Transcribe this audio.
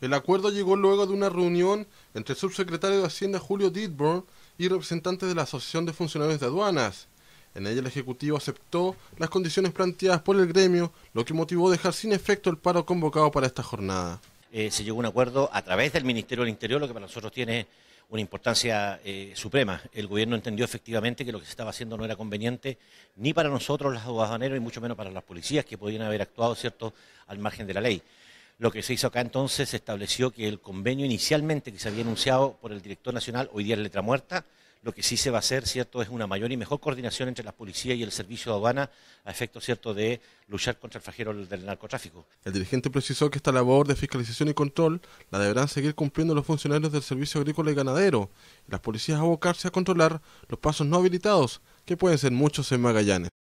El acuerdo llegó luego de una reunión entre el subsecretario de Hacienda Julio Didburn y representantes de la Asociación de Funcionarios de Aduanas. En ella el Ejecutivo aceptó las condiciones planteadas por el gremio, lo que motivó dejar sin efecto el paro convocado para esta jornada. Eh, se llegó a un acuerdo a través del Ministerio del Interior, lo que para nosotros tiene una importancia eh, suprema. El gobierno entendió efectivamente que lo que se estaba haciendo no era conveniente ni para nosotros los aduaneros y mucho menos para las policías que podían haber actuado cierto al margen de la ley. Lo que se hizo acá entonces se estableció que el convenio inicialmente que se había anunciado por el director nacional, hoy día es letra muerta, lo que sí se va a hacer, ¿cierto?, es una mayor y mejor coordinación entre la policía y el servicio de aduana a efecto ¿cierto?, de luchar contra el fajero del narcotráfico. El dirigente precisó que esta labor de fiscalización y control la deberán seguir cumpliendo los funcionarios del Servicio Agrícola y Ganadero y las policías abocarse a controlar los pasos no habilitados, que pueden ser muchos en Magallanes.